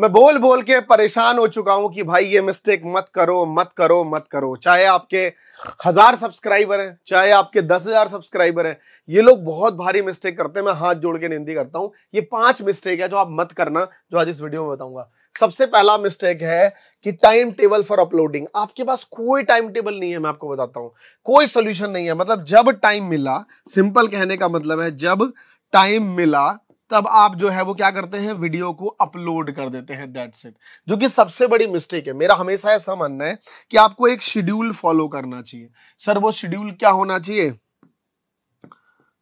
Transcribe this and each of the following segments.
मैं बोल बोल के परेशान हो चुका हूं कि भाई ये मिस्टेक मत करो मत करो मत करो चाहे आपके हजार सब्सक्राइबर हैं चाहे आपके दस हजार सब्सक्राइबर हैं ये लोग बहुत भारी मिस्टेक करते हैं मैं हाथ जोड़ के निंदी करता हूं ये पांच मिस्टेक है जो आप मत करना जो आज इस वीडियो में बताऊंगा सबसे पहला मिस्टेक है कि टाइम टेबल फॉर अपलोडिंग आपके पास कोई टाइम टेबल नहीं है मैं आपको बताता हूं कोई सोल्यूशन नहीं है मतलब जब टाइम मिला सिंपल कहने का मतलब है जब टाइम मिला तब आप जो है वो क्या करते हैं वीडियो को अपलोड कर देते हैं दैट्स इट जो कि सबसे बड़ी मिस्टेक है मेरा हमेशा ऐसा मानना है कि आपको एक शेड्यूल फॉलो करना चाहिए सर वो शेड्यूल क्या होना चाहिए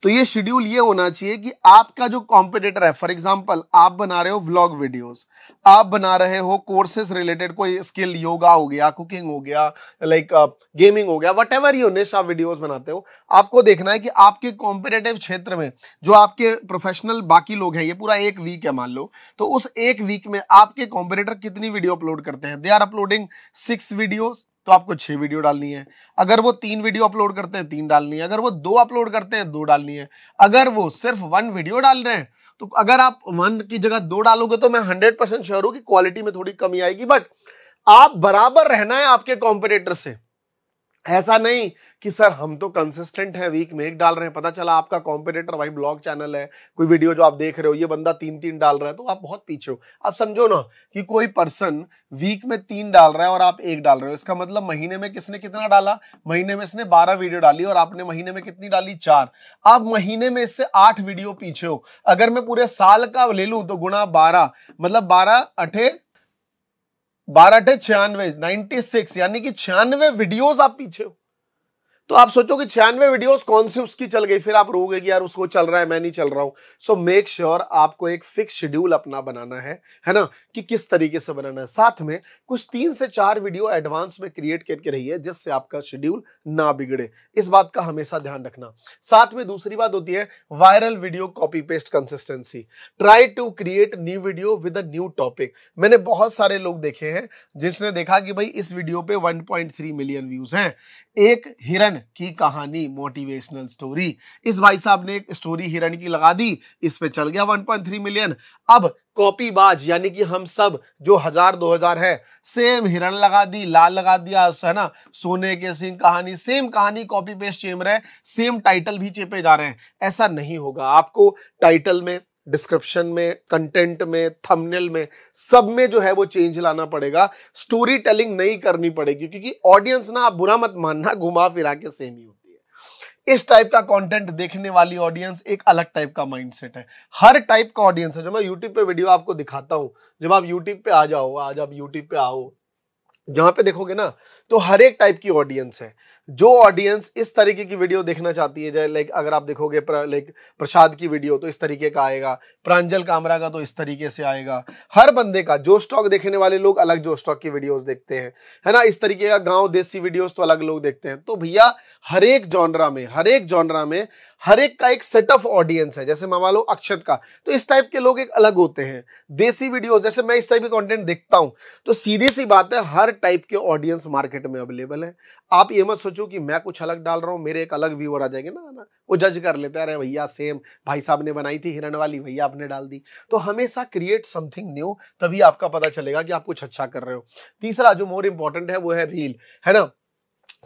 तो ये शेड्यूल ये होना चाहिए कि आपका जो कॉम्पिटेटर है फॉर एग्जाम्पल आप बना रहे हो व्लॉग वीडियोस आप बना रहे हो कोर्सेज रिलेटेड कोई स्किल योगा हो गया कुकिंग हो गया लाइक गेमिंग uh, हो गया वट एवर यू निश आप वीडियोज बनाते हो आपको देखना है कि आपके कॉम्पिटेटिव क्षेत्र में जो आपके प्रोफेशनल बाकी लोग हैं ये पूरा एक वीक है मान लो तो उस एक वीक में आपके कॉम्पिटेटर कितनी वीडियो अपलोड करते हैं they are uploading six videos तो आपको छह वीडियो डालनी है अगर वो तीन वीडियो अपलोड करते हैं तीन डालनी है अगर वो दो अपलोड करते हैं दो डालनी है अगर वो सिर्फ वन वीडियो डाल रहे हैं तो अगर आप वन की जगह दो डालोगे तो मैं हंड्रेड परसेंट श्योर हूं कि क्वालिटी में थोड़ी कमी आएगी बट आप बराबर रहना है आपके कॉम्पिटेटर से ऐसा नहीं कि सर हम तो कंसिस्टेंट हैं वीक में एक डाल रहे हैं पता चला आपका कॉम्पिटेटर भाई ब्लॉग चैनल है कोई वीडियो जो आप देख रहे हो ये बंदा तीन तीन डाल रहा है तो आप बहुत पीछे हो आप समझो ना कि कोई पर्सन वीक में तीन डाल रहा है और आप एक डाल रहे हो इसका मतलब महीने में किसने कितना डाला महीने में इसने बारह वीडियो डाली और आपने महीने में कितनी डाली चार आप महीने में इससे आठ वीडियो पीछे हो अगर मैं पूरे साल का ले लू तो गुणा बारह मतलब बारह अठे बारह अठे छियानवे नाइनटी सिक्स यानी कि छियानवे वीडियोस आप पीछे हो तो आप सोचो कि छियानवे वीडियोस कौन सी उसकी चल गई फिर आप रोगे कि यार उसको चल रहा है मैं नहीं चल रहा हूं सो मेक श्योर आपको एक फिक्स शेड्यूल अपना बनाना है है ना कि किस तरीके से बनाना है साथ में कुछ तीन से चार वीडियो एडवांस में क्रिएट करके रहिए जिससे आपका शेड्यूल ना बिगड़े इस बात का हमेशा ध्यान रखना साथ में दूसरी बात होती है viral video copy paste consistency try to create new video with a new topic मैंने बहुत सारे लोग देखे हैं जिसने देखा कि भाई इस वीडियो पे वन मिलियन व्यूज हैं एक हिरन हिरण की कहानी मोटिवेशनल स्टोरी इस भाई साहब ने एक स्टोरी हिरण की लगा दी इस पे चल गया 1.3 मिलियन अब कॉपी बाज यानी कि हम सब जो हजार दो हजार है सेम हिरण लगा दी लाल लगा दिया है ना सोने के सिंह कहानी सेम कहानी कॉपी पेस्ट चेम रहे सेम टाइटल भी चेपे जा रहे हैं ऐसा नहीं होगा आपको टाइटल में डिस्क्रिप्शन में कंटेंट में थंबनेल में सब में जो है वो चेंज लाना पड़ेगा स्टोरी टेलिंग नहीं करनी पड़ेगी क्योंकि ऑडियंस ना आप बुरा मत मानना घुमा फिरा के सेम ही होती है इस टाइप का कंटेंट देखने वाली ऑडियंस एक अलग टाइप का माइंडसेट है हर टाइप का ऑडियंस है जो मैं यूट्यूब पे वीडियो आपको दिखाता हूं जब आप यूट्यूब पे आ जाओ आज आप यूट्यूब पे आओ जहां पे देखोगे ना तो हर एक टाइप की ऑडियंस है जो ऑडियंस इस तरीके की वीडियो देखना चाहती है लाइक अगर आप देखोगे लाइक प्रसाद की वीडियो तो इस तरीके का आएगा प्रांजल कामरा का तो इस तरीके से आएगा हर बंदे का जो स्टॉक देखने वाले लोग अलग जो स्टॉक की वीडियोस देखते हैं है ना इस तरीके का गांव देसी वीडियोस तो अलग लोग देखते हैं तो भैया हर एक जॉनरा में हर एक जॉनरा में हर एक का एक सेट ऑफ ऑडियंस है जैसे मान लो अक्षत का तो इस टाइप के लोग एक अलग होते हैं देसी वीडियो जैसे मैं इस टाइप के कंटेंट देखता हूं तो सीधी सी बात है हर टाइप के ऑडियंस मार्केट में अवेलेबल है आप ये मत सोच सोचूं कि मैं कुछ अलग डाल रहा हूँ मेरे एक अलग व्यूअर आ जाएंगे ना ना वो जज कर लेते हैं अरे भैया सेम भाई साहब ने बनाई थी हिरण वाली भैया आपने डाल दी तो हमेशा क्रिएट समथिंग न्यू तभी आपका पता चलेगा कि आप कुछ अच्छा कर रहे हो तीसरा जो मोर इंपॉर्टेंट है वो है रील है ना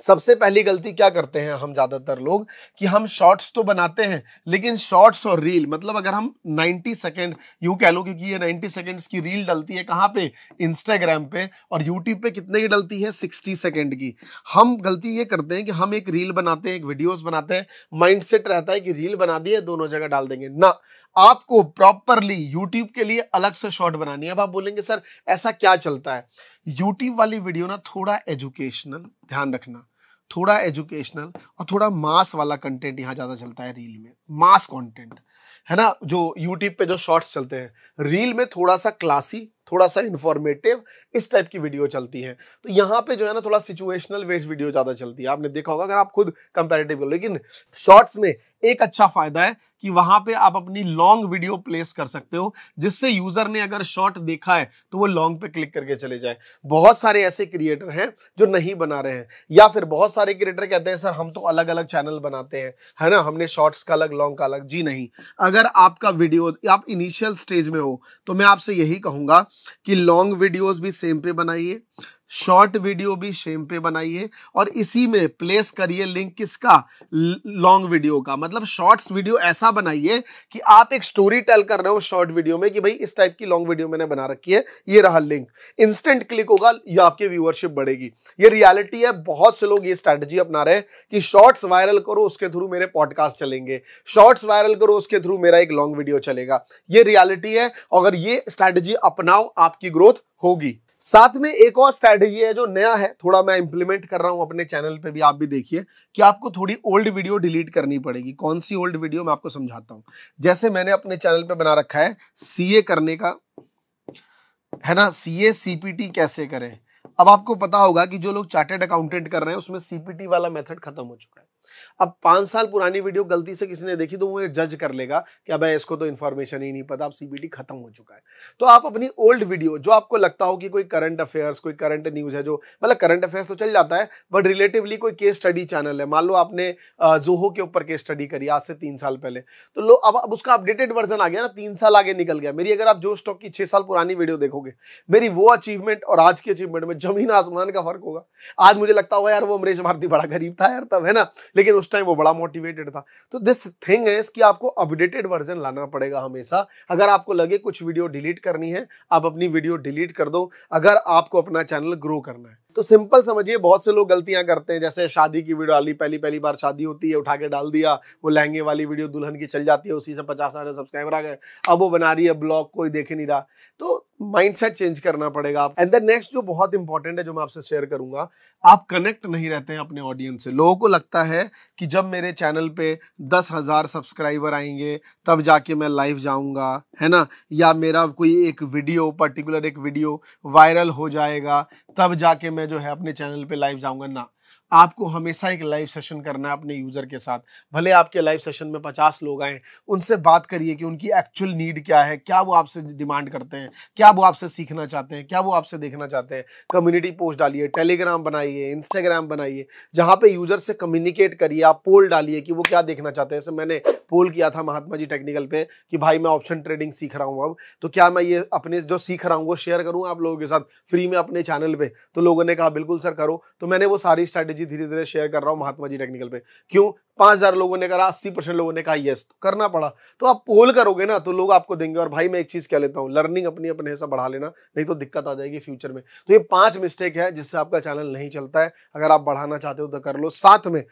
सबसे पहली गलती क्या करते हैं हम ज़्यादातर लोग कि हम शॉर्ट्स तो बनाते हैं लेकिन शॉर्ट्स और रील मतलब अगर हम 90 सेकेंड यूं कह लो क्योंकि ये 90 सेकेंड्स की रील डलती है कहाँ पे इंस्टाग्राम पे और यूट्यूब पे कितने की डलती है 60 सेकेंड की हम गलती ये करते हैं कि हम एक रील बनाते हैं एक वीडियोज़ बनाते हैं माइंड रहता है कि रील बना दिए दोनों जगह डाल देंगे ना आपको प्रॉपरली यूट्यूब के लिए अलग से शॉर्ट बनानी है अब आप बोलेंगे सर ऐसा क्या चलता है यूट्यूब वाली वीडियो ना थोड़ा एजुकेशनल ध्यान रखना थोड़ा एजुकेशनल और थोड़ा मास वाला कंटेंट यहाँ ज़्यादा चलता है रील में मास कंटेंट है ना जो यूट्यूब पे जो शॉर्ट्स चलते हैं रील में थोड़ा सा क्लासी थोड़ा सा इन्फॉर्मेटिव इस टाइप की वीडियो चलती है तो यहाँ पे जो है ना थोड़ा सिचुएशनल वेस्ट वीडियो ज़्यादा चलती है आपने देखा होगा अगर आप खुद कंपेरेटिव करो लेकिन शॉर्ट्स में एक अच्छा फायदा है कि वहां पे आप अपनी लॉन्ग वीडियो प्लेस कर सकते हो जिससे यूजर ने अगर शॉर्ट देखा है तो वो लॉन्ग पे क्लिक करके चले जाए बहुत सारे ऐसे क्रिएटर हैं जो नहीं बना रहे हैं या फिर बहुत सारे क्रिएटर कहते हैं सर हम तो अलग अलग चैनल बनाते हैं है ना हमने शॉर्ट्स का अलग लॉन्ग का अलग जी नहीं अगर आपका वीडियो आप इनिशियल स्टेज में हो तो मैं आपसे यही कहूंगा कि लॉन्ग वीडियोस भी सेम पे बनाइए शॉर्ट वीडियो भी शेम पे बनाइए और इसी में प्लेस करिए लिंक किसका लॉन्ग वीडियो का मतलब शॉर्ट्स वीडियो ऐसा बनाइए कि आप एक स्टोरी टेल कर रहे हो शॉर्ट वीडियो में कि भाई इस टाइप की लॉन्ग वीडियो मैंने बना रखी है ये रहा लिंक इंस्टेंट क्लिक होगा ये आपकी व्यूअरशिप बढ़ेगी ये रियालिटी है बहुत से लोग ये स्ट्रैटेजी अपना रहे हैं कि शॉर्ट्स वायरल करो उसके थ्रू मेरे पॉडकास्ट चलेंगे शॉर्ट्स वायरल करो उसके थ्रू मेरा एक लॉन्ग वीडियो चलेगा ये रियालिटी है अगर ये स्ट्रैटेजी अपनाओ आपकी ग्रोथ होगी साथ में एक और स्ट्रैटेजी है जो नया है थोड़ा मैं इंप्लीमेंट कर रहा हूं अपने चैनल पे भी आप भी देखिए कि आपको थोड़ी ओल्ड वीडियो डिलीट करनी पड़ेगी कौन सी ओल्ड वीडियो मैं आपको समझाता हूं जैसे मैंने अपने चैनल पे बना रखा है सीए करने का है ना सीए सीपीटी कैसे करें अब आपको पता होगा कि जो लोग चार्टेड अकाउंटेंट कर रहे हैं उसमें सीपीटी वाला मेथड खत्म हो चुका है अब पांच साल पुरानी वीडियो गलती से किसी ने देखी तो वो जज कर लेगा कि अब इसको तो इन्फॉर्मेशन ही नहीं पता अब सीबीटी खत्म हो चुका है तो आप अपनी ओल्ड वीडियो जो आपको लगता हो कि कोई करंट अफेयर्स कोई करंट न्यूज है जो मतलब करंट अफेयर्स तो चल जाता है बट रिलेटिवली कोई केस स्टडी चैनल है मान लो आपने जोहो के ऊपर केस स्टडी करी आज से तीन साल पहले तो लो अब, अब उसका अपडेटेड वर्जन आ गया ना तीन साल आगे निकल गया मेरी अगर आप जो स्टॉक की छह साल पुरानी वीडियो देखोगे मेरी वो अचीवमेंट और आज की अचीवमेंट में जमीन आसमान का फर्क होगा आज मुझे लगता होगा यार वो अमरीश भारती बड़ा गरीब था यार तब है ना लेकिन उस टाइम वो बड़ा मोटिवेटेड था तो दिस थिंग है इसकी आपको अपडेटेड वर्जन लाना पड़ेगा हमेशा अगर आपको लगे कुछ वीडियो डिलीट करनी है आप अपनी वीडियो डिलीट कर दो अगर आपको अपना चैनल ग्रो करना है तो सिंपल समझिए बहुत से लोग गलतियां करते हैं जैसे शादी की वीडियो डाली पहली पहली बार शादी होती है उठा के डाल दिया वो लहंगे वाली वीडियो दुल्हन की चल जाती है उसी से पचास हजार सब्सक्राइबर आ गए अब वो बना रही है ब्लॉग कोई देख नहीं रहा तो माइंडसेट चेंज करना पड़ेगा आप एंड द नेक्स्ट जो बहुत इंपॉर्टेंट है जो मैं आपसे शेयर करूंगा आप कनेक्ट नहीं रहते हैं अपने ऑडियंस से लोगों को लगता है कि जब मेरे चैनल पे दस हजार सब्सक्राइबर आएंगे तब जाके मैं लाइव जाऊंगा है ना या मेरा कोई एक वीडियो पर्टिकुलर एक वीडियो वायरल हो जाएगा तब जाके मैं जो है अपने चैनल पे लाइव जाऊंगा ना आपको हमेशा एक लाइव सेशन करना है अपने यूजर के साथ भले आपके लाइव सेशन में पचास लोग आए उनसे बात करिए कि उनकी एक्चुअल नीड क्या है क्या वो आपसे डिमांड करते हैं क्या वो आपसे सीखना चाहते हैं क्या वो आपसे देखना चाहते हैं कम्युनिटी पोस्ट डालिए टेलीग्राम बनाइए इंस्टाग्राम बनाइए जहाँ पे यूजर से कम्युनिकेट करिए आप पोल डालिए कि वो क्या देखना चाहते हैं जैसे मैंने पोल किया था महात्मा जी टेक्निकल पे कि भाई मैं ऑप्शन ट्रेडिंग सीख रहा हूँ अब तो क्या मैं ये अपने जो सीख रहा हूँ वो शेयर करूँ आप लोगों के साथ फ्री में अपने चैनल पे तो लोगों ने कहा बिल्कुल सर करो तो मैंने वो सारी स्ट्रेटेजी जी धीरे धीरे शेयर कर रहा हूँ महात्मा जी टेक्निकल पे क्यों पांच हजार लोगों ने करा अस्सी परसेंट लोगों ने कहा यस तो करना पड़ा तो आप पोल करोगे ना तो लोग आपको देंगे और भाई मैं एक चीज कह लेता हूँ लर्निंग अपनी अपने हिसाब बढ़ा लेना नहीं तो दिक्कत आ जाएगी फ्यूचर में तो ये पांच मिस्टेक है जिससे आपका चैनल नहीं चलता है अगर आप बढ़ाना चाहते हो तो कर लो साथ में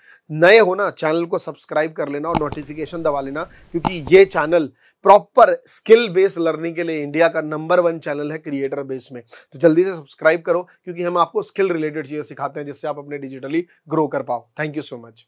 नए हो ना चैनल को सब्सक्राइब कर लेना और नोटिफिकेशन दबा लेना क्योंकि ये channel proper skill based learning के लिए इंडिया का नंबर वन चैनल है क्रिएटर बेस में तो जल्दी से सब्सक्राइब करो क्योंकि हम आपको स्किल रिलेटेड चीज़ें सिखाते हैं जिससे आप अपने डिजिटली ग्रो कर पाओ थैंक यू सो मच